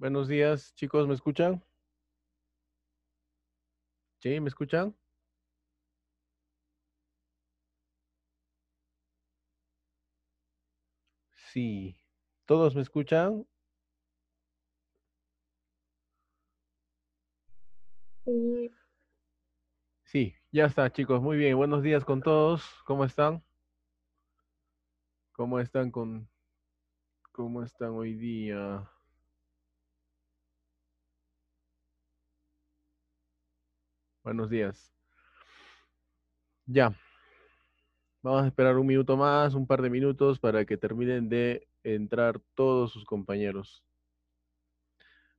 Buenos días, chicos, ¿me escuchan? ¿Sí? ¿Me escuchan? Sí. ¿Todos me escuchan? Sí. Sí, ya está, chicos. Muy bien. Buenos días con todos. ¿Cómo están? ¿Cómo están con cómo están hoy día? Buenos días. Ya. Vamos a esperar un minuto más, un par de minutos para que terminen de entrar todos sus compañeros.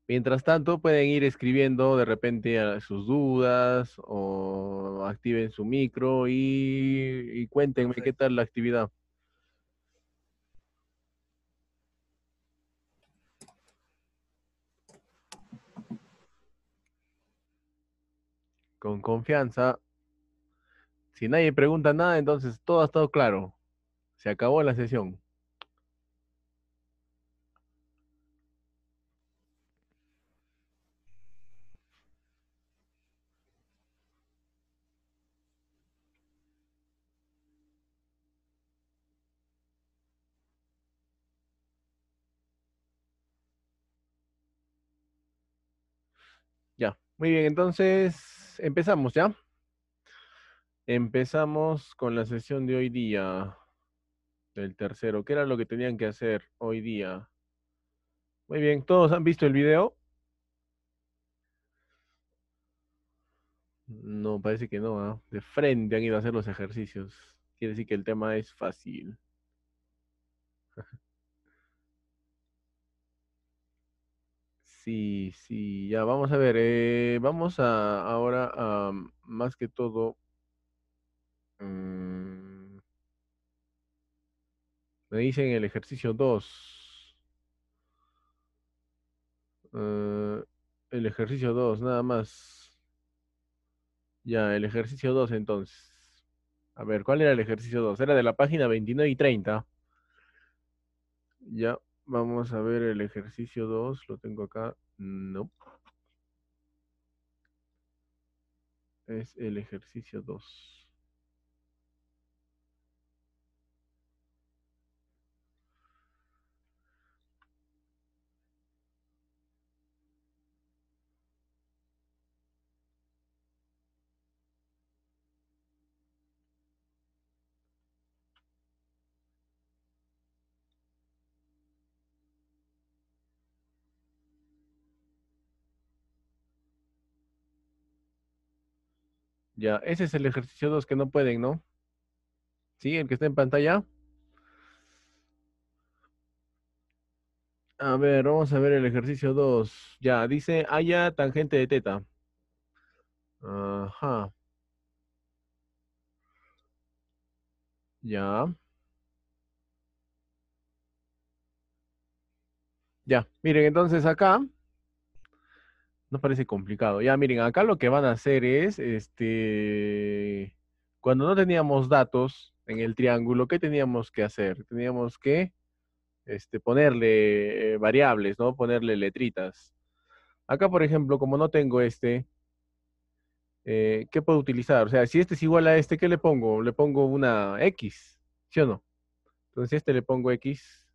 Mientras tanto, pueden ir escribiendo de repente sus dudas o activen su micro y, cuéntenme qué tal la actividad. con confianza. Si nadie pregunta nada, entonces todo ha estado claro. Se acabó la sesión. Ya, muy bien, entonces empezamos, ¿ya? Empezamos con la sesión de hoy día, El tercero. ¿Qué era lo que tenían que hacer hoy día? Muy bien, ¿todos han visto el video? No, parece que no, ¿ah? De frente han ido a hacer los ejercicios. Quiere decir que el tema es fácil. Sí, sí, ya vamos a ver. Eh, vamos a ahora a mm, más que todo. Mm, me dicen el ejercicio 2. Eh, el ejercicio 2, nada más. Ya, el ejercicio 2 entonces. A ver, ¿cuál era el ejercicio 2? Era de la página 29 y 30. Ya. Vamos a ver el ejercicio 2, lo tengo acá. No. Es el ejercicio 2. Ya, ese es el ejercicio 2 que no pueden, ¿no? Sí, el que está en pantalla. A ver, vamos a ver el ejercicio 2. Ya, dice haya tangente de teta. Ajá. Ya. Ya, miren, entonces acá no parece complicado. Ya miren, acá lo que van a hacer es, este, cuando no teníamos datos en el triángulo, ¿qué teníamos que hacer? Teníamos que este, ponerle eh, variables, ¿no? Ponerle letritas. Acá, por ejemplo, como no tengo este, eh, ¿qué puedo utilizar? O sea, si este es igual a este, ¿qué le pongo? Le pongo una X, ¿sí o no? Entonces, este le pongo X,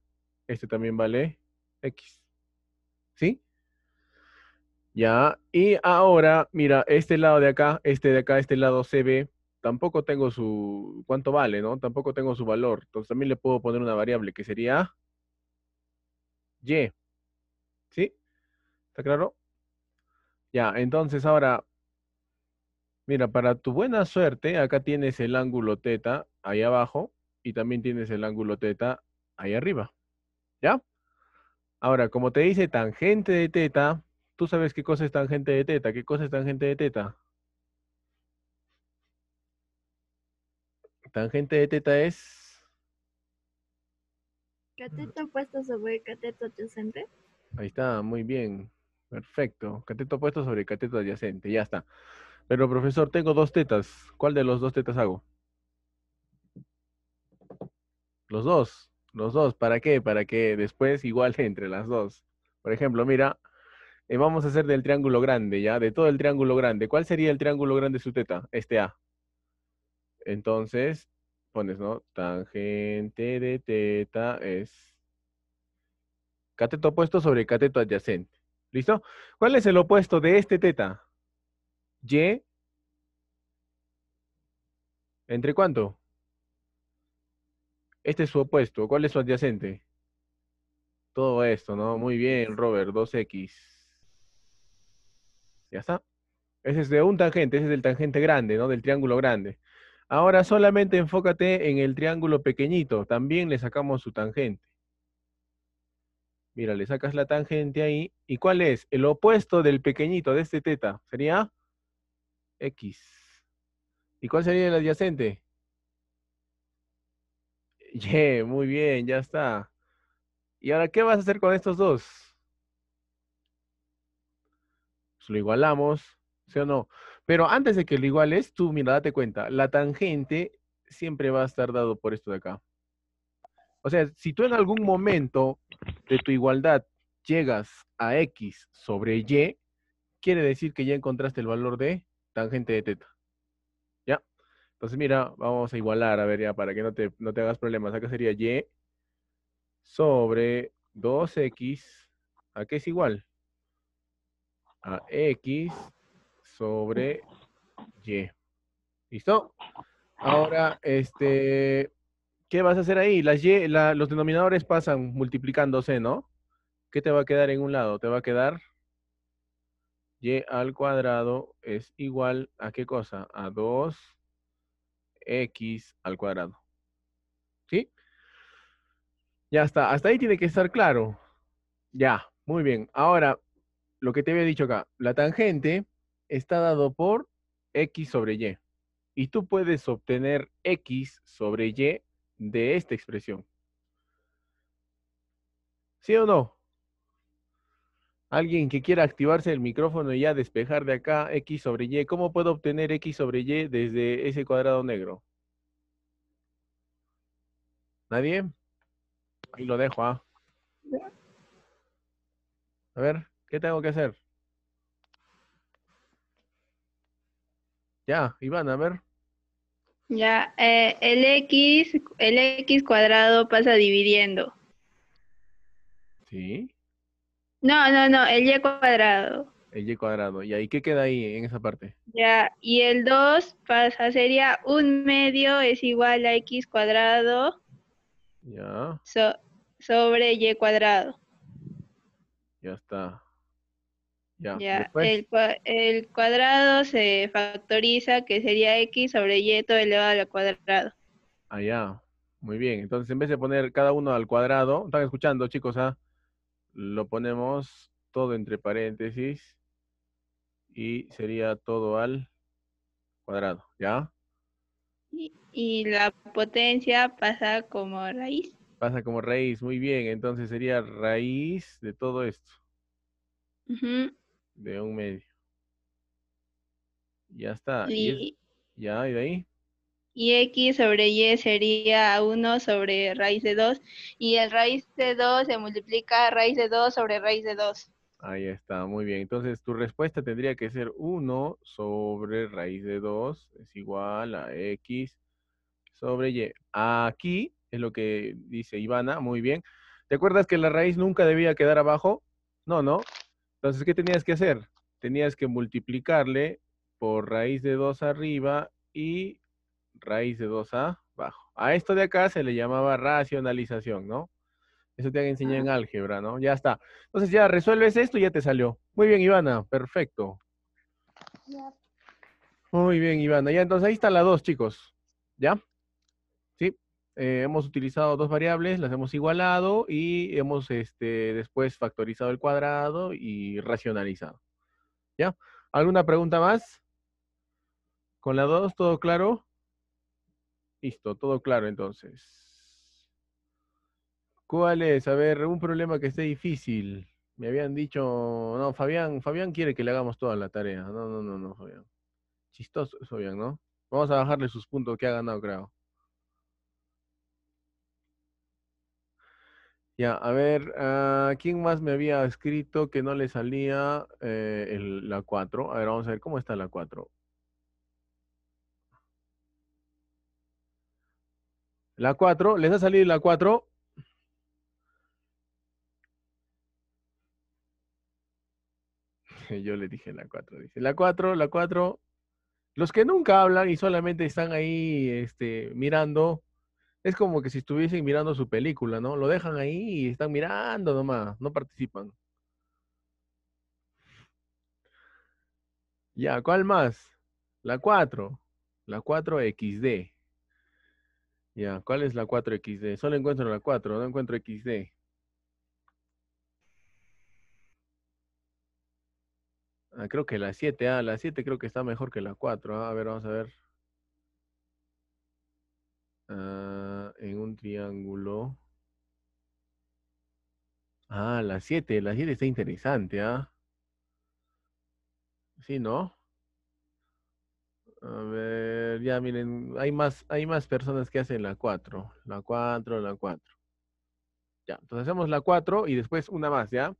este también vale X. ¿Sí? Ya, y ahora, mira, este lado de acá, este de acá, este lado se ve, tampoco tengo su, ¿cuánto vale, no? Tampoco tengo su valor. Entonces también le puedo poner una variable que sería Y. ¿Sí? ¿Está claro? Ya, entonces ahora, mira, para tu buena suerte, acá tienes el ángulo teta ahí abajo y también tienes el ángulo teta ahí arriba. ¿Ya? Ahora, como te dice tangente de teta, ¿Tú sabes qué cosa es tangente de teta? ¿Qué cosa es tangente de teta? Tangente de teta es... Cateto opuesto sobre cateto adyacente. Ahí está, muy bien. Perfecto. Cateto opuesto sobre cateto adyacente. Ya está. Pero profesor, tengo dos tetas. ¿Cuál de los dos tetas hago? Los dos. Los dos. ¿Para qué? Para que después igual entre las dos. Por ejemplo, mira, eh, vamos a hacer del triángulo grande, ¿ya? De todo el triángulo grande. ¿Cuál sería el triángulo grande de su teta? Este A. Entonces, pones, ¿no? Tangente de teta es cateto opuesto sobre cateto adyacente. ¿Listo? ¿Cuál es el opuesto de este teta? Y. ¿Entre cuánto? Este es su opuesto. ¿Cuál es su adyacente? Todo esto, ¿no? Muy bien, Robert, 2X. Ya está. Ese es de un tangente, ese es del tangente grande, ¿no? Del triángulo grande. Ahora solamente enfócate en el triángulo pequeñito. También le sacamos su tangente. Mira, le sacas la tangente ahí. ¿Y cuál es? El opuesto del pequeñito, de este teta. Sería X. ¿Y cuál sería el adyacente? Y, muy bien, ya está. ¿Y ahora qué vas a hacer con estos dos? Pues, lo igualamos, ¿sí o no? Pero antes de que lo iguales, tú, mira, date cuenta, la tangente siempre va a estar dado por esto de acá. O sea, si tú en algún momento de tu igualdad llegas a X sobre Y, quiere decir que ya encontraste el valor de tangente de teta. ¿Ya? Entonces, mira, vamos a igualar, a ver, ya, para que no te, no te hagas problemas. Acá sería Y sobre 2X. ¿A qué es igual? a X sobre Y. ¿Listo? Ahora, este, ¿qué vas a hacer ahí? Las los denominadores pasan multiplicándose, ¿no? ¿Qué te va a quedar en un lado? Te va a quedar y al cuadrado es igual a qué cosa? A 2x al cuadrado. ¿Sí? Ya está. Hasta ahí tiene que estar claro. Ya, muy bien. Ahora, lo que te había dicho acá, la tangente está dado por x sobre y. Y tú puedes obtener x sobre y de esta expresión. ¿Sí o no? Alguien que quiera activarse el micrófono y ya despejar de acá x sobre y, ¿cómo puedo obtener x sobre y desde ese cuadrado negro? ¿Nadie? Ahí lo dejo, ¿ah? A ver. ¿Qué tengo que hacer? Ya, Iván, a ver. Ya, eh, el, x, el x cuadrado pasa dividiendo. ¿Sí? No, no, no, el y cuadrado. El y cuadrado. ¿Y ahí qué queda ahí en esa parte? Ya, y el 2 pasa, sería un medio es igual a x cuadrado. sobre y cuadrado. Ya está. Ya, el, cuadrado se factoriza, que sería x sobre y todo elevado al cuadrado. Ah, ya. Muy bien. Entonces, en vez de poner cada uno al cuadrado, ¿están escuchando, chicos? Ah? Lo ponemos todo entre paréntesis y sería todo al cuadrado, ¿ya? Y, la potencia pasa como raíz. Pasa como raíz, muy bien. Entonces sería raíz de todo esto de un medio. Ya está. Y, ya, y de ahí. Y x sobre y sería 1 sobre raíz de 2. Y el raíz de 2 se multiplica raíz de 2 sobre raíz de 2. Ahí está, muy bien. Entonces tu respuesta tendría que ser 1 sobre raíz de 2 es igual a x sobre y. Aquí es lo que dice Ivana, muy bien. ¿Te acuerdas que la raíz nunca debía quedar abajo? No, no, entonces, ¿qué tenías que hacer? Tenías que multiplicarle por raíz de 2 arriba y raíz de 2 abajo. A esto de acá se le llamaba racionalización, ¿no? Eso te han enseñado en álgebra, ¿no? Ya está. Entonces ya resuelves esto y ya te salió. Muy bien, Ivana. Perfecto. Muy bien, Ivana. Ya entonces ahí está la 2, chicos. ¿Ya? Eh, hemos utilizado dos variables, las hemos igualado y hemos este, después factorizado el cuadrado y racionalizado. ¿Ya? ¿Alguna pregunta más? ¿Con la 2 todo claro? Listo, todo claro entonces. ¿Cuál es? A ver, un problema que esté difícil. Me habían dicho, no, Fabián, Fabián quiere que le hagamos toda la tarea. No, no, no, no, Fabián. Chistoso, Fabián, ¿no? Vamos a bajarle sus puntos que ha ganado, creo. Ya, a ver, ah, ¿quién más me había escrito que no le salía eh, la 4? A ver, vamos a ver cómo está la 4. La 4, ¿les ha salido la 4? Yo le dije la 4, dice. La 4, la 4. Los que nunca hablan y solamente están ahí este, mirando, es como que si estuviesen mirando su película, ¿no? Lo dejan ahí y están mirando nomás, no participan. Ya, ¿cuál más? La 4. La 4XD. Ya, ¿cuál es la 4XD? Solo encuentro la 4, no encuentro XD. Ah, creo que la 7, ah, la 7 creo que está mejor que la 4. Ah, a ver, vamos a ver. Ah, en un triángulo. Ah, la 7. La 7 está interesante, ¿ah? Sí, ¿no? A ver, ya miren, hay más, hay más personas que hacen la 4. La 4, la 4. Ya, entonces hacemos la 4 y después una más, ¿ya?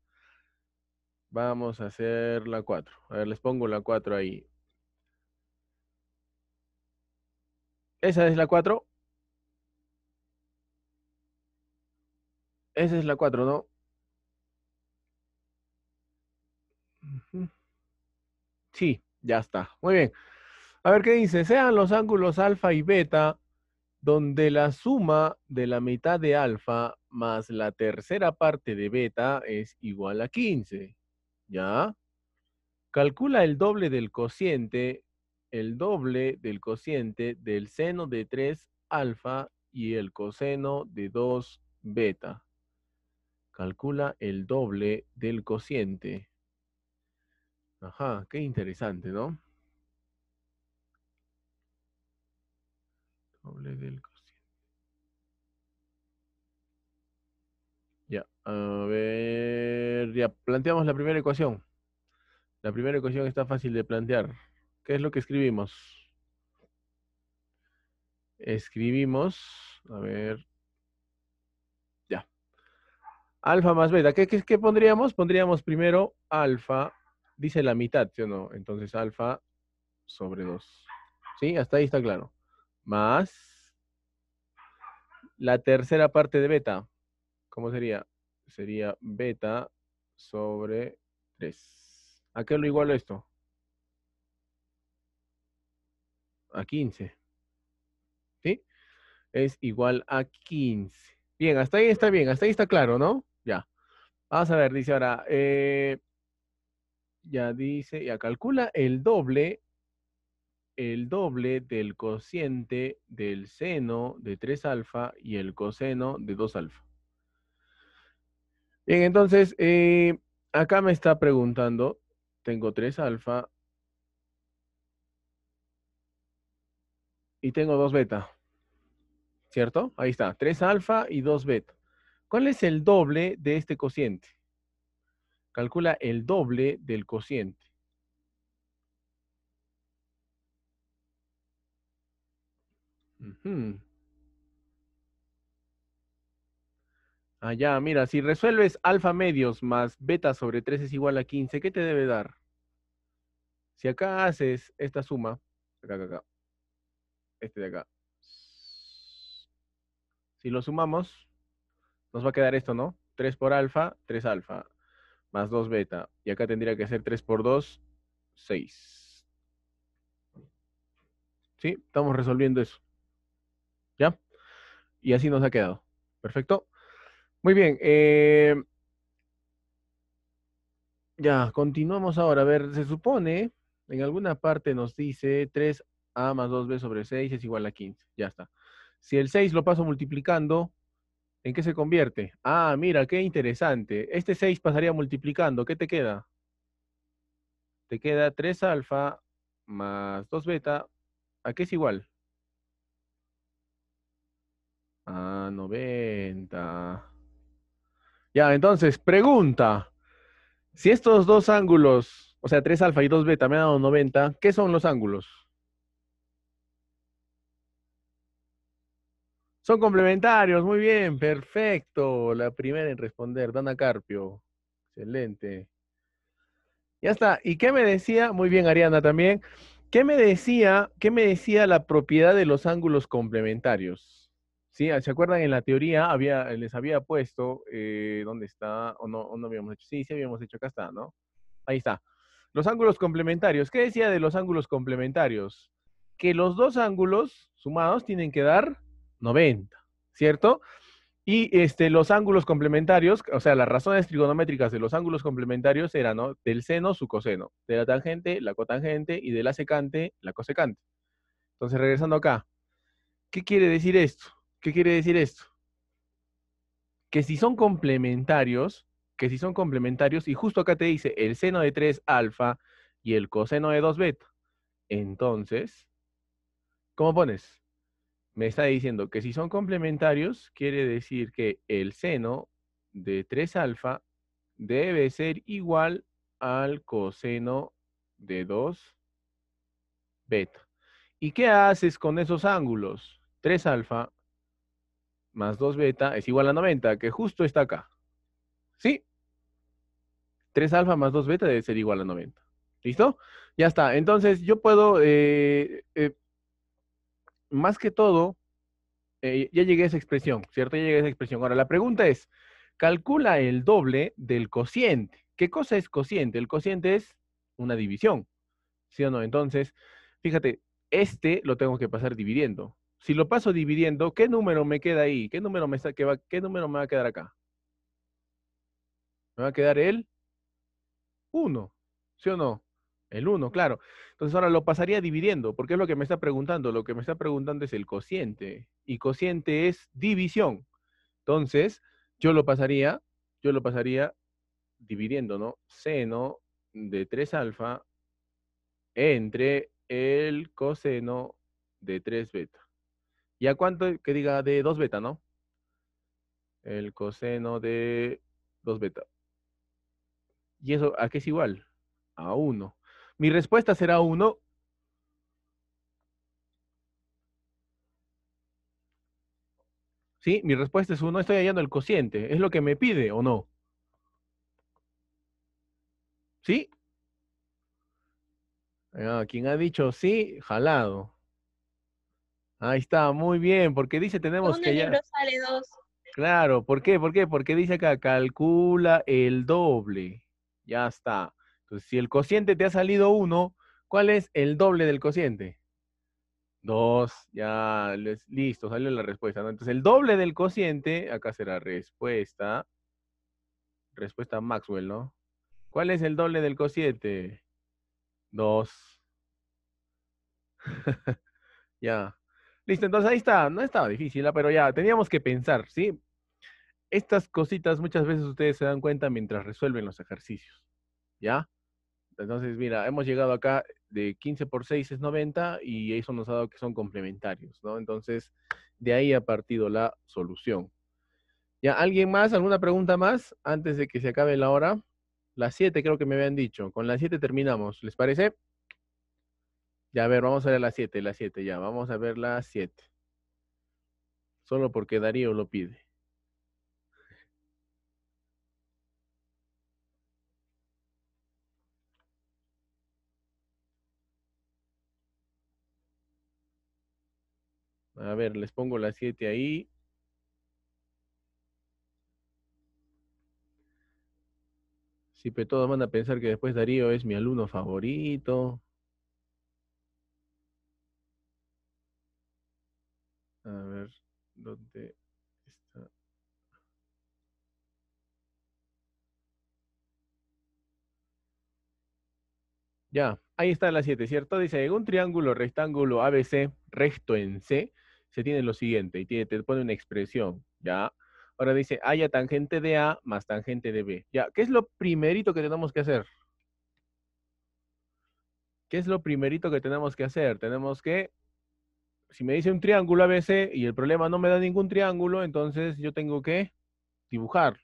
Vamos a hacer la 4. A ver, les pongo la 4 ahí. Esa es la 4. Esa es la 4, ¿no? Sí, ya está. Muy bien. A ver qué dice. Sean los ángulos alfa y beta donde la suma de la mitad de alfa más la tercera parte de beta es igual a 15. ¿Ya? Calcula el doble del cociente, el doble del cociente del seno de 3 alfa y el coseno de 2 beta calcula el doble del cociente. Ajá, qué interesante, ¿no? Doble del cociente. Ya, a ver, ya planteamos la primera ecuación. La primera ecuación está fácil de plantear. ¿Qué es lo que escribimos? Escribimos, a ver, Alfa más beta. ¿Qué, pondríamos? Pondríamos primero alfa, dice la mitad, ¿sí o no? Entonces alfa sobre 2. ¿Sí? Hasta ahí está claro. Más la tercera parte de beta. ¿Cómo sería? Sería beta sobre 3. ¿A qué lo igualo esto? A 15. ¿Sí? Es igual a 15. Bien, hasta ahí está bien, hasta ahí está claro, ¿no? Vamos a ver, dice ahora, eh, ya dice, ya calcula el doble, el doble del cociente del seno de 3 alfa y el coseno de 2 alfa. Bien, entonces, eh, acá me está preguntando, tengo 3 alfa y tengo 2 beta, ¿cierto? Ahí está, 3 alfa y 2 beta. ¿Cuál es el doble de este cociente? Calcula el doble del cociente. Ah, ya, Allá, mira, si resuelves alfa medios más beta sobre 3 es igual a 15, ¿qué te debe dar? Si acá haces esta suma, acá, acá, acá, este de acá. Si lo sumamos, nos va a quedar esto, ¿no? 3 por alfa, 3 alfa, más 2 beta. Y acá tendría que ser 3 por 2, 6. ¿Sí? Estamos resolviendo eso. ¿Ya? Y así nos ha quedado. Perfecto. Muy bien. Eh, ya, continuamos ahora. A ver, se supone, en alguna parte nos dice 3A más 2B sobre 6 es igual a 15. Ya está. Si el 6 lo paso multiplicando, ¿En qué se convierte? Ah, mira, qué interesante. Este 6 pasaría multiplicando. ¿Qué te queda? Te queda 3 alfa más 2 beta. ¿A qué es igual? Ah, A 90. Ya, entonces, pregunta. Si estos dos ángulos, o sea, 3 alfa y 2 beta me han dado 90, ¿qué son los ángulos? Son complementarios, muy bien, perfecto. La primera en responder, Dana Carpio. Excelente. Ya está. ¿Y qué me decía? Muy bien, Ariana también. ¿Qué me decía, qué me decía la propiedad de los ángulos complementarios? ¿Sí? Ah, ¿Se acuerdan? En la teoría había, les había puesto, eh, ¿dónde está? ¿O no, o no habíamos hecho? Sí, sí habíamos hecho, acá está, ¿no? Ahí está. Los ángulos complementarios. ¿Qué decía de los ángulos complementarios? Que los dos ángulos sumados tienen que dar 90, ¿cierto? Y este, los ángulos complementarios, o sea, las razones trigonométricas de los ángulos complementarios eran del seno su coseno, de la tangente la cotangente y de la secante la cosecante. Entonces, regresando acá, ¿qué quiere decir esto? ¿Qué quiere decir esto? Que si son complementarios, que si son complementarios, y justo acá te dice el seno de 3 alfa y el coseno de 2 beta, entonces, ¿cómo pones? me está diciendo que si son complementarios, quiere decir que el seno de 3 alfa debe ser igual al coseno de 2 beta. ¿Y qué haces con esos ángulos? 3 alfa más 2 beta es igual a 90, que justo está acá. ¿Sí? 3 alfa más 2 beta debe ser igual a 90. ¿Listo? Ya está. Entonces yo puedo eh, eh, más que todo, eh, ya llegué a esa expresión, ¿cierto? Ya llegué a esa expresión. Ahora, la pregunta es, calcula el doble del cociente. ¿Qué cosa es cociente? El cociente es una división, ¿sí o no? Entonces, fíjate, este lo tengo que pasar dividiendo. Si lo paso dividiendo, ¿qué número me queda ahí? ¿Qué número me, va, qué número me va a quedar acá? Me va a quedar el 1, ¿sí o no? El 1, claro. Entonces ahora lo pasaría dividiendo, porque es lo que me está preguntando. Lo que me está preguntando es el cociente. Y cociente es división. Entonces, yo lo pasaría, yo lo pasaría dividiendo, ¿no? Seno de 3 alfa entre el coseno de 3 beta. ¿Y a cuánto que diga de 2 beta, no? El coseno de 2 beta. ¿Y eso a qué es igual? A 1. Mi respuesta será uno. Sí, mi respuesta es uno. Estoy hallando el cociente. ¿Es lo que me pide o no? ¿Sí? Ah, ha dicho sí, jalado. Ahí está, muy bien, porque dice tenemos que... Libro sale dos. Claro, ¿por qué? ¿Por qué? Porque dice acá, calcula el doble. Ya está. Entonces, si el cociente te ha salido 1, ¿cuál es el doble del cociente? 2, ya, listo, salió la respuesta. ¿no? Entonces, el doble del cociente, acá será respuesta, respuesta Maxwell, ¿no? ¿Cuál es el doble del cociente? 2. ya. Listo, entonces ahí está. No estaba difícil, ¿ah? pero ya, teníamos que pensar, ¿sí? Estas cositas muchas veces ustedes se dan cuenta mientras resuelven los ejercicios, ¿ya? Entonces, mira, hemos llegado acá de 15 por 6 es 90 y eso nos ha dado que son complementarios, ¿no? Entonces, de ahí ha partido la solución. ¿Ya alguien más? ¿Alguna pregunta más antes de que se acabe la hora? Las 7 creo que me habían dicho. Con las 7 terminamos, ¿les parece? Ya, a ver, vamos a ver las 7, las 7, ya, vamos a ver las 7. Solo porque Darío lo pide. A ver, les pongo las 7 ahí. Si todos van a pensar que después Darío es mi alumno favorito. A ver, ¿dónde está? Ya, ahí está la 7, ¿cierto? Dice, un triángulo rectángulo ABC recto en C se tiene lo siguiente, y tiene, te pone una expresión, ¿ya? Ahora dice, haya ah, tangente de A más tangente de B. ¿Ya? ¿Qué es lo primerito que tenemos que hacer? ¿Qué es lo primerito que tenemos que hacer? Tenemos que, si me dice un triángulo ABC y el problema no me da ningún triángulo, entonces yo tengo que dibujar.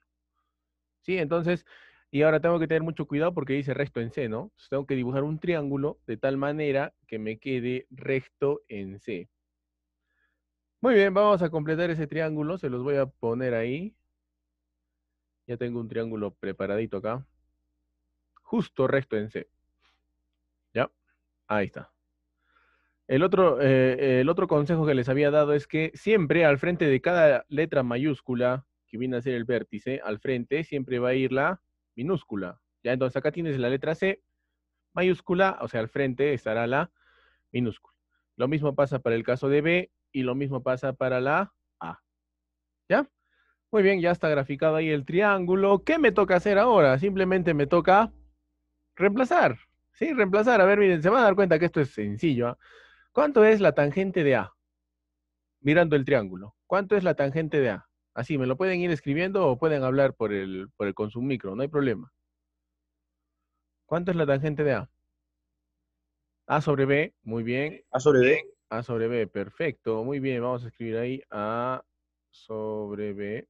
¿Sí? Entonces, y ahora tengo que tener mucho cuidado porque dice recto en C, ¿no? Entonces tengo que dibujar un triángulo de tal manera que me quede recto en C. Muy bien, vamos a completar ese triángulo. Se los voy a poner ahí. Ya tengo un triángulo preparadito acá. Justo recto en C. ¿Ya? Ahí está. El otro, eh, el otro consejo que les había dado es que siempre al frente de cada letra mayúscula que viene a ser el vértice, al frente siempre va a ir la minúscula. Ya, entonces acá tienes la letra C mayúscula, o sea, al frente estará la minúscula. Lo mismo pasa para el caso de B, y lo mismo pasa para la A. ¿Ya? Muy bien, ya está graficado ahí el triángulo. ¿Qué me toca hacer ahora? Simplemente me toca reemplazar. ¿Sí? Reemplazar. A ver, miren, se van a dar cuenta que esto es sencillo. ¿ah? ¿Cuánto es la tangente de A? Mirando el triángulo. ¿Cuánto es la tangente de A? Así, me lo pueden ir escribiendo o pueden hablar por el, por el con micro, no hay problema. ¿Cuánto es la tangente de A? A sobre B, muy bien. A sobre D. A sobre B, perfecto. Muy bien, vamos a escribir ahí A sobre B.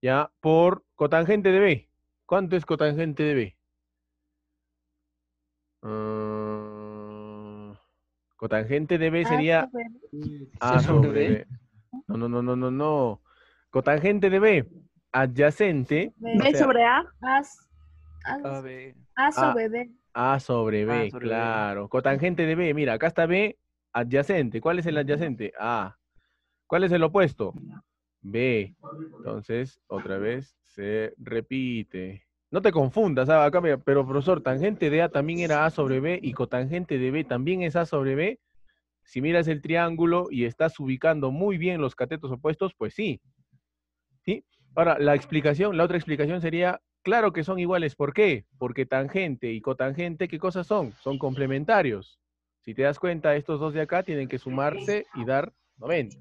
Ya, por cotangente de B. ¿Cuánto es cotangente de B? Ah, cotangente de B sería A sobre B. No, no, no, no, no, no. Cotangente de B, adyacente. B sobre A. A, sobre B. A ah, ah, sobre B, claro. Cotangente de B, mira, acá está B adyacente. ¿Cuál es el adyacente? A. ¿Cuál es el opuesto? B. Entonces, otra vez se repite. No te confundas, ¿sabes? Ah, acá, pero profesor, tangente de A también era A sobre B y cotangente de B también es A sobre B. Si miras el triángulo y estás ubicando muy bien los catetos opuestos, pues sí. ¿Sí? Ahora, la explicación, la otra explicación sería Claro que son iguales. ¿Por qué? Porque tangente y cotangente, ¿qué cosas son? Son complementarios. Si te das cuenta, estos dos de acá tienen que sumarse y dar 90.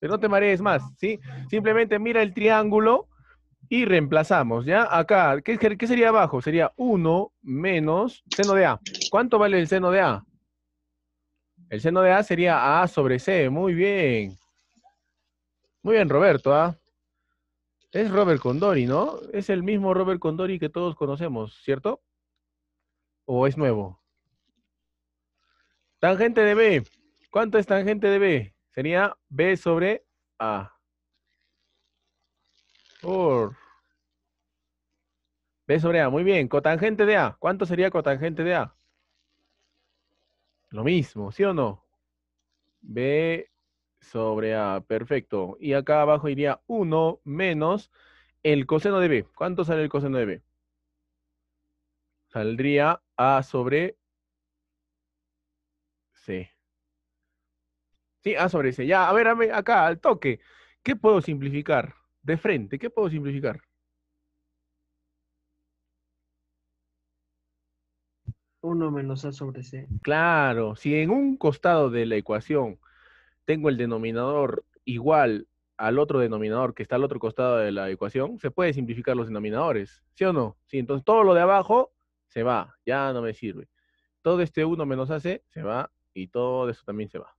Pero no te marees más, ¿sí? Simplemente mira el triángulo y reemplazamos, ¿ya? Acá, ¿qué, sería abajo? Sería 1 menos seno de A. ¿Cuánto vale el seno de A? El seno de A sería A sobre C. Muy bien. Muy bien, Roberto, ¿ah? Es Robert Condori, ¿no? Es el mismo Robert Condori que todos conocemos, ¿cierto? ¿O es nuevo? Tangente de B. ¿Cuánto es tangente de B? Sería B sobre A. Por. B sobre A, muy bien. Cotangente de A. ¿Cuánto sería cotangente de A? Lo mismo, ¿sí o no? B sobre A. Ah, perfecto. Y acá abajo iría 1 menos el coseno de B. ¿Cuánto sale el coseno de B? Saldría A sobre C. Sí, A sobre C. Ya, a ver, a ver acá, al toque. ¿Qué puedo simplificar? De frente, ¿qué puedo simplificar? 1 menos A sobre C. Claro, si en un costado de la ecuación tengo el denominador igual al otro denominador que está al otro costado de la ecuación, se puede simplificar los denominadores, ¿sí o no? Sí, entonces todo lo de abajo se va, ya no me sirve. Todo este 1 menos AC se va y todo eso también se va.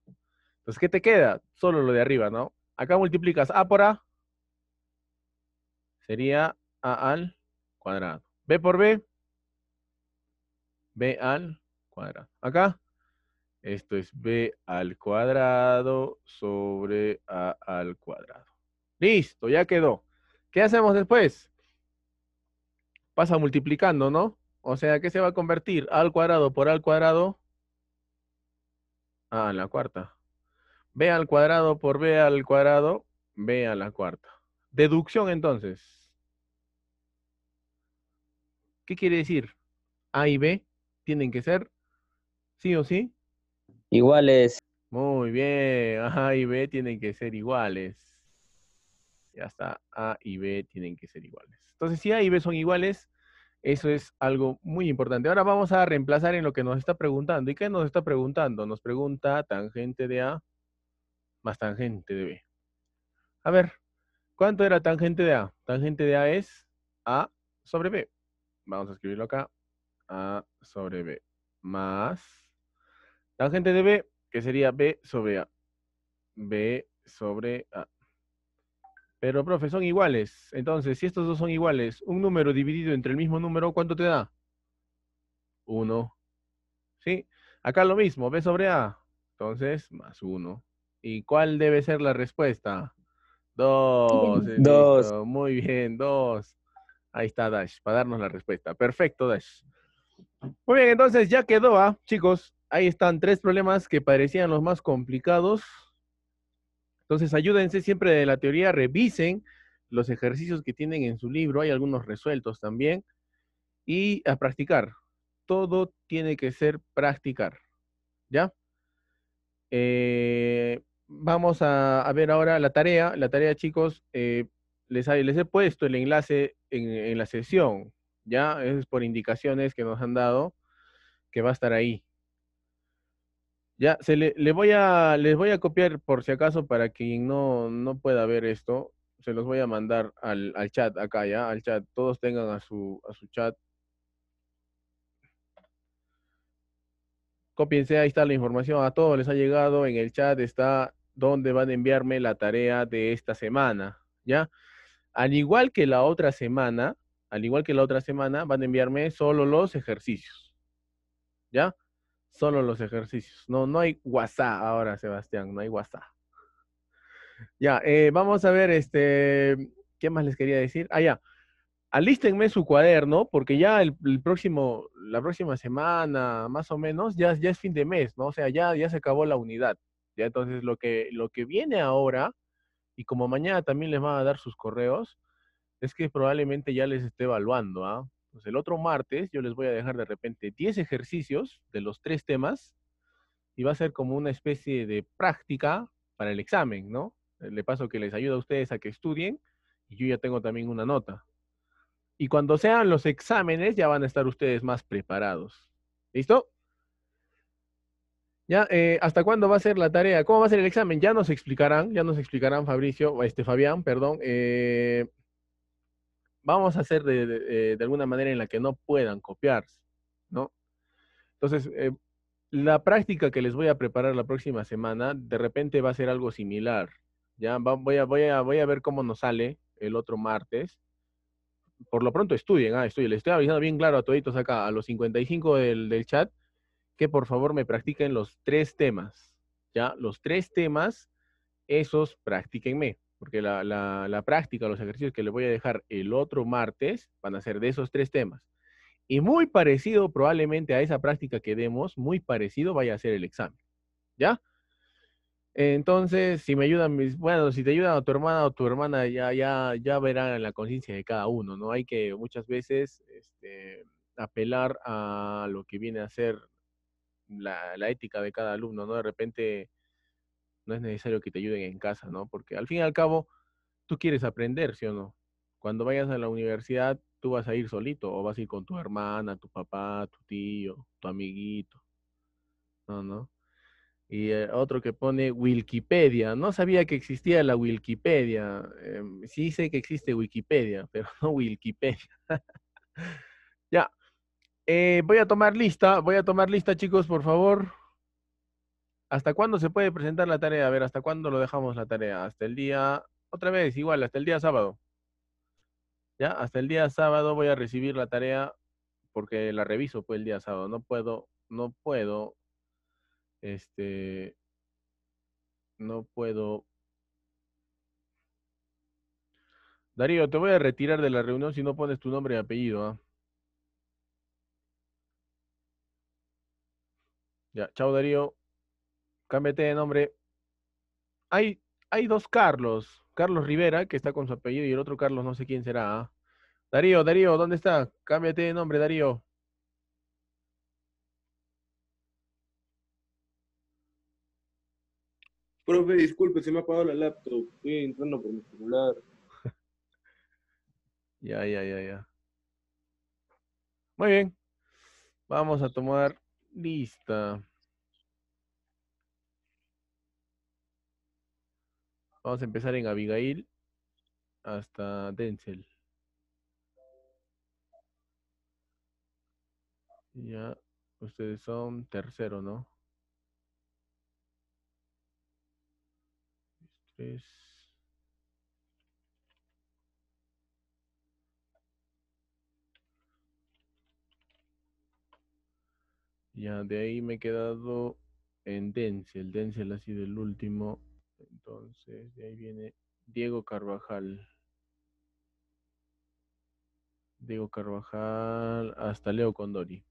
Entonces, ¿qué te queda? Solo lo de arriba, ¿no? Acá multiplicas A por A, sería A al cuadrado. B por B, B al cuadrado. Acá, esto es b al cuadrado sobre a al cuadrado. Listo, ya quedó. ¿Qué hacemos después? Pasa multiplicando, ¿no? O sea, ¿qué se va a convertir? A al cuadrado por al cuadrado. a ah, la cuarta. B al cuadrado por B al cuadrado. B a la cuarta. Deducción entonces. ¿Qué quiere decir? A y B tienen que ser, sí o sí, Iguales. Muy bien, A y B tienen que ser iguales. Ya está, A y B tienen que ser iguales. Entonces, si A y B son iguales, eso es algo muy importante. Ahora vamos a reemplazar en lo que nos está preguntando. ¿Y qué nos está preguntando? Nos pregunta tangente de A más tangente de B. A ver, ¿cuánto era tangente de A? Tangente de A es A sobre B. Vamos a escribirlo acá. A sobre B más Tangente de B, que sería B sobre A. B sobre A. Pero, profe, son iguales. Entonces, si estos dos son iguales, un número dividido entre el mismo número, ¿cuánto te da? Uno. ¿Sí? Acá lo mismo, B sobre A. Entonces, más uno. ¿Y cuál debe ser la respuesta? Dos. Eh, dos. Muy bien, dos. Ahí está Dash, para darnos la respuesta. Perfecto, Dash. Muy bien, entonces ya quedó, A, ¿ah? chicos ahí están tres problemas que parecían los más complicados. Entonces, ayúdense siempre de la teoría, revisen los ejercicios que tienen en su libro, hay algunos resueltos también, y a practicar. Todo tiene que ser practicar. ¿Ya? Eh, vamos a, ver ahora la tarea. La tarea, chicos, eh, les, les, he puesto el enlace en, en la sesión, ¿ya? Es por indicaciones que nos han dado que va a estar ahí. Ya, se le, le, voy a, les voy a copiar por si acaso para quien no, no pueda ver esto. Se los voy a mandar al, al chat acá, ya, al chat. Todos tengan a su, a su chat. Copiense, ahí está la información. A todos les ha llegado. En el chat está donde van a enviarme la tarea de esta semana, ¿ya? Al igual que la otra semana, al igual que la otra semana, van a enviarme solo los ejercicios, ¿ya? Solo los ejercicios. No, no hay WhatsApp ahora, Sebastián, no hay WhatsApp. Ya, eh, vamos a ver, este, ¿qué más les quería decir? Ah, ya. Alístenme su cuaderno, porque ya el, próximo, la próxima semana, más o menos, ya, ya es fin de mes, ¿no? O sea, ya, ya se acabó la unidad. Ya entonces lo que, lo que viene ahora, y como mañana también les van a dar sus correos, es que probablemente ya les esté evaluando, ¿ah? Pues, el otro martes yo les voy a dejar de repente 10 ejercicios de los tres temas y va a ser como una especie de práctica para el examen, ¿no? Eh, le paso que les ayuda a ustedes a que estudien y yo ya tengo también una nota. Y cuando sean los exámenes ya van a estar ustedes más preparados. ¿Listo? Ya, eh, ¿hasta cuándo va a ser la tarea? ¿Cómo va a ser el examen? Ya nos explicarán, ya nos explicarán Fabricio, este Fabián, perdón. Eh, vamos a hacer eh, de, alguna manera en la que no puedan copiarse, ¿no? Entonces, eh, la práctica que les voy a preparar la próxima semana, de repente va a ser algo similar. Ya voy, a, voy a ver cómo nos sale el otro martes. Por lo pronto estudien, ah, estudien. Les estoy avisando bien claro a toditos acá, a los 55 del, del chat, que por favor me practiquen los tres temas. Ya, los tres temas, esos practíquenme porque la, la, práctica, los ejercicios que le voy a dejar el otro martes van a ser de esos tres temas. Y muy parecido probablemente a esa práctica que demos, muy parecido vaya a ser el examen. ¿Ya? Entonces, si me ayudan mis, bueno, si te ayudan a tu hermana o tu hermana, ya, ya, ya verán la conciencia de cada uno, ¿no? Hay que muchas veces este, apelar a lo que viene a ser la, la ética de cada alumno, ¿no? De repente no es necesario que te ayuden en casa, ¿no? Porque al fin y al cabo, tú quieres aprender, ¿sí o no? Cuando vayas a la universidad, tú vas a ir solito o vas a ir con tu hermana, tu papá, tu tío, tu amiguito. No, no. Y eh, otro que pone Wikipedia. No sabía que existía la Wikipedia. Em, sí sé que existe Wikipedia, pero no Wikipedia. ya. Eh, voy a tomar lista, voy a tomar lista, chicos, por favor. ¿Hasta cuándo se puede presentar la tarea? A ver, ¿hasta cuándo lo dejamos la tarea? Hasta el día, otra vez, igual, hasta el día sábado. ¿Ya? Hasta el día sábado voy a recibir la tarea porque la reviso pues el día sábado. No puedo, no puedo, este, no puedo. Darío, te voy a retirar de la reunión si no pones tu nombre y apellido. ¿ah? Ya, chao Darío cámbiate de nombre. Hay, hay dos Carlos. Carlos Rivera, que está con su apellido, y el otro Carlos, no sé quién será. Darío, Darío, ¿dónde está? Cámbiate de nombre, Darío. Profe, disculpe, se me ha apagado la laptop. Estoy entrando por mi celular. ya, ya, ya, ya. Muy bien. Vamos a tomar lista. Vamos a empezar en Abigail hasta Denzel. Ya, ustedes son tercero, ¿no? Ya, de ahí me he quedado en Denzel. Denzel ha sido el último entonces, de ahí viene Diego Carvajal. Diego Carvajal hasta Leo Condori.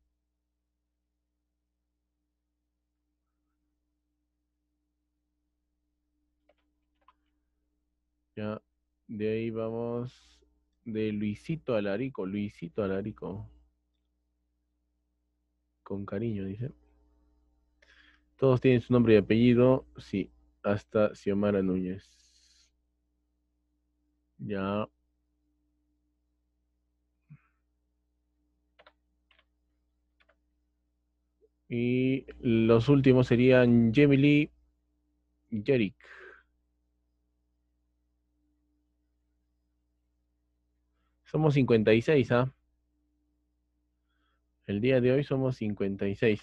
Ya, de ahí vamos de Luisito Alarico, Luisito Alarico. Con cariño, dice. Todos tienen su nombre y apellido, sí hasta Xiomara Núñez. Ya. Y los últimos serían Jemily Jeric Somos 56, ¿ah? El día de hoy somos 56.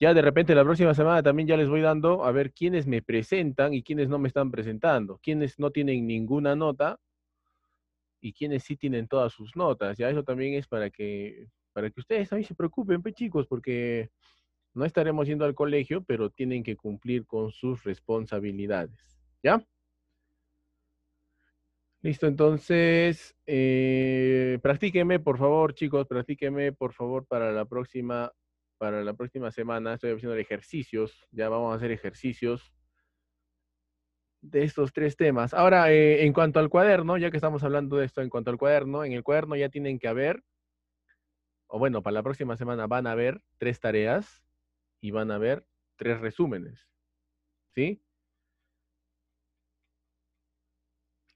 Ya de repente la próxima semana también ya les voy dando a ver quiénes me presentan y quiénes no me están presentando, quiénes no tienen ninguna nota y quiénes sí tienen todas sus notas. Ya eso también es para que, para que ustedes también se preocupen, pues, chicos, porque no estaremos yendo al colegio, pero tienen que cumplir con sus responsabilidades. ¿Ya? Listo, entonces, eh, practíqueme, por favor, chicos, practíqueme, por favor, para la próxima para la próxima semana estoy haciendo ejercicios, ya vamos a hacer ejercicios de estos tres temas. Ahora, eh, en cuanto al cuaderno, ya que estamos hablando de esto, en cuanto al cuaderno, en el cuaderno ya tienen que haber, o bueno, para la próxima semana van a haber tres tareas y van a haber tres resúmenes. ¿Sí?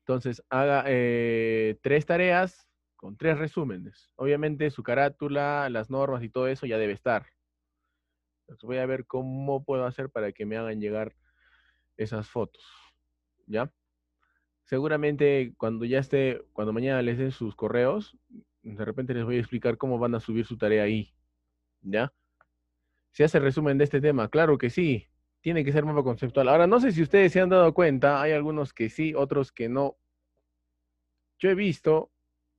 Entonces, haga eh, tres tareas, con tres resúmenes. Obviamente su carátula, las normas y todo eso ya debe estar. voy a ver cómo puedo hacer para que me hagan llegar esas fotos. ¿Ya? Seguramente cuando ya esté, cuando mañana les den sus correos, de repente les voy a explicar cómo van a subir su tarea ahí. ¿Ya? ¿Se hace resumen de este tema? Claro que sí. Tiene que ser mapa conceptual. Ahora, no sé si ustedes se han dado cuenta, hay algunos que sí, otros que no. Yo he visto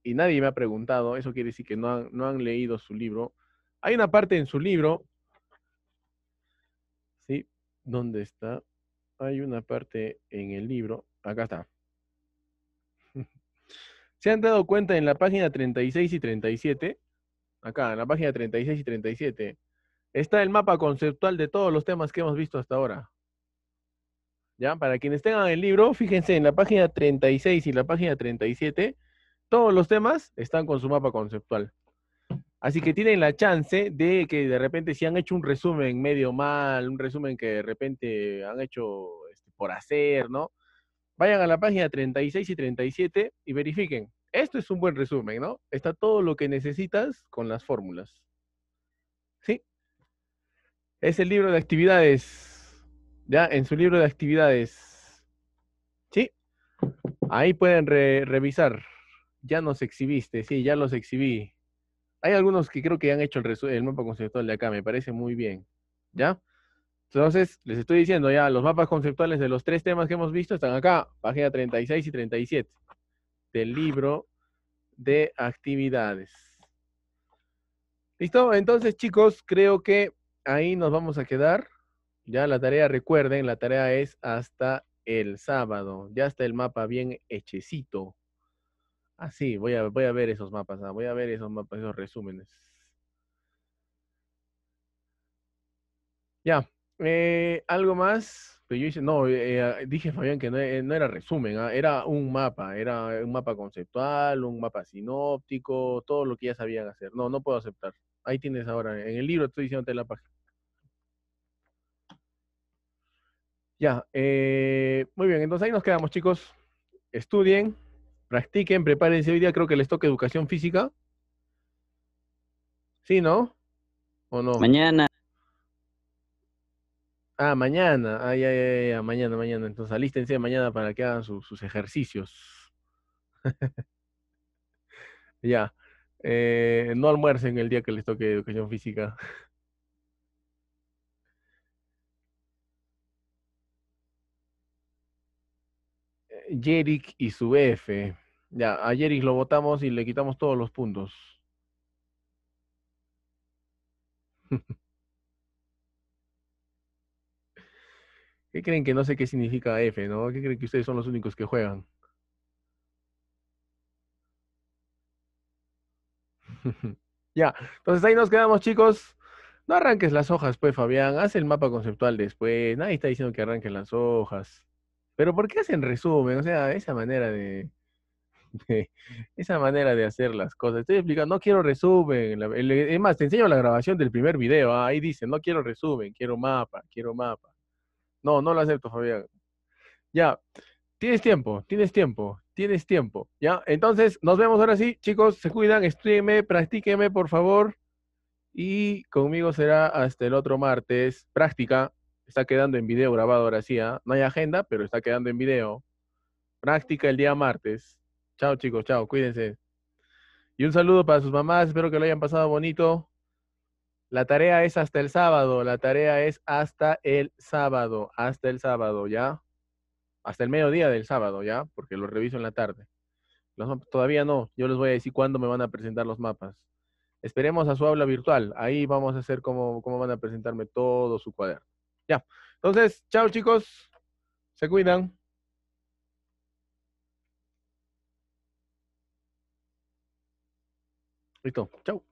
y nadie me ha preguntado, eso quiere decir que no han, no han leído su libro. Hay una parte en su libro, ¿sí? ¿Dónde está? Hay una parte en el libro, acá está. ¿Se han dado cuenta en la página 36 y 37? Acá, en la página 36 y 37, está el mapa conceptual de todos los temas que hemos visto hasta ahora. ¿Ya? Para quienes tengan el libro, fíjense en la página 36 y la página 37 todos los temas están con su mapa conceptual. Así que tienen la chance de que de repente si han hecho un resumen medio mal, un resumen que de repente han hecho este, por hacer, ¿no? Vayan a la página 36 y 37 y verifiquen. Esto es un buen resumen, ¿no? Está todo lo que necesitas con las fórmulas. ¿Sí? Es el libro de actividades. Ya, en su libro de actividades. ¿Sí? Ahí pueden revisar. Ya nos exhibiste, sí, ya los exhibí. Hay algunos que creo que han hecho el, mapa conceptual de acá, me parece muy bien. ¿Ya? Entonces, les estoy diciendo ya, los mapas conceptuales de los tres temas que hemos visto están acá, página 36 y 37 del libro de actividades. ¿Listo? Entonces, chicos, creo que ahí nos vamos a quedar. Ya la tarea, recuerden, la tarea es hasta el sábado. Ya está el mapa bien hechecito. Ah, sí, voy a, voy a ver esos mapas, ah, voy a ver esos mapas, esos resúmenes. Ya, eh, algo más. Pero yo hice, no, eh, ah, dije Fabián que no, eh, no era resumen, ah, era un mapa, era un mapa conceptual, un mapa sinóptico, todo lo que ya sabían hacer. No, no puedo aceptar. Ahí tienes ahora, en el libro estoy diciéndote la página. Ya, muy bien, entonces ahí nos quedamos chicos. Estudien. Practiquen, prepárense. Hoy día creo que les toque educación física. ¿Sí, no? ¿O no? Mañana. Ah, mañana. Ay, ah, ay, ay. mañana, mañana. Entonces alístense mañana para que hagan sus ejercicios. ya. Eh, no almuercen el día que les toque educación física. Jerick y su F. Ya, a Jerick lo votamos y le quitamos todos los puntos. ¿Qué creen que no sé qué significa F, no? ¿Qué creen que ustedes son los únicos que juegan? ya, entonces ahí nos quedamos, chicos. No arranques las hojas, pues, Fabián. Haz el mapa conceptual después. Nadie está diciendo que arranquen las hojas. Pero ¿por qué hacen resumen? O sea, esa manera de, esa manera de hacer las cosas. Estoy explicando, no quiero resumen. E, es más, te enseño la grabación del primer video. Ah, ahí dice, no quiero resumen, quiero mapa, quiero mapa. No, no lo acepto, Fabián. Ya, tienes tiempo, tienes tiempo, tienes tiempo. Ya, entonces nos vemos ahora sí, chicos. Se cuidan, estudienme, practíqueme, por favor. Y conmigo será hasta el otro martes. Práctica. Está quedando en video grabado ahora sí, ¿ah? No hay agenda, pero está quedando en video. Práctica el día martes. Chao chicos, chao, cuídense. Y un saludo para sus mamás, espero que lo hayan pasado bonito. La tarea es hasta el sábado, la tarea es hasta el sábado, hasta el sábado, ¿ya? Hasta el mediodía del sábado, ¿ya? Porque lo reviso en la tarde. Los todavía no, yo les voy a decir cuándo me van a presentar los mapas. Esperemos a su habla virtual, ahí vamos a hacer cómo, cómo van a presentarme todo su cuaderno. Ya. Entonces, chao chicos. Se cuidan. Listo. Chao.